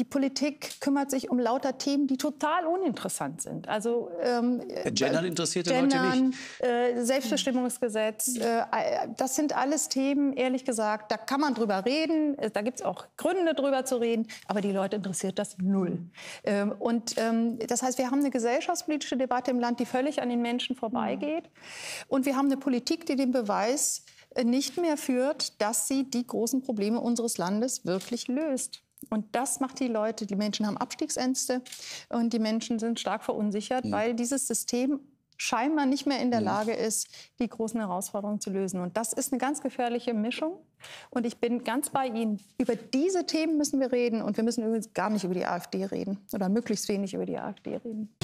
Die Politik kümmert sich um lauter Themen, die total uninteressant sind. Also ähm, Gendern die Gendern, Leute nicht. Äh, Selbstbestimmungsgesetz, äh, äh, das sind alles Themen, ehrlich gesagt, da kann man drüber reden, äh, da gibt es auch Gründe drüber zu reden, aber die Leute interessiert das null. Ähm, und ähm, das heißt, wir haben eine gesellschaftspolitische Debatte im Land, die völlig an den Menschen vorbeigeht. Mhm. Und wir haben eine Politik, die den Beweis nicht mehr führt, dass sie die großen Probleme unseres Landes wirklich löst. Und das macht die Leute, die Menschen haben Abstiegsängste und die Menschen sind stark verunsichert, mhm. weil dieses System scheinbar nicht mehr in der mhm. Lage ist, die großen Herausforderungen zu lösen. Und das ist eine ganz gefährliche Mischung. Und ich bin ganz bei Ihnen. Über diese Themen müssen wir reden. Und wir müssen übrigens gar nicht über die AfD reden oder möglichst wenig über die AfD reden.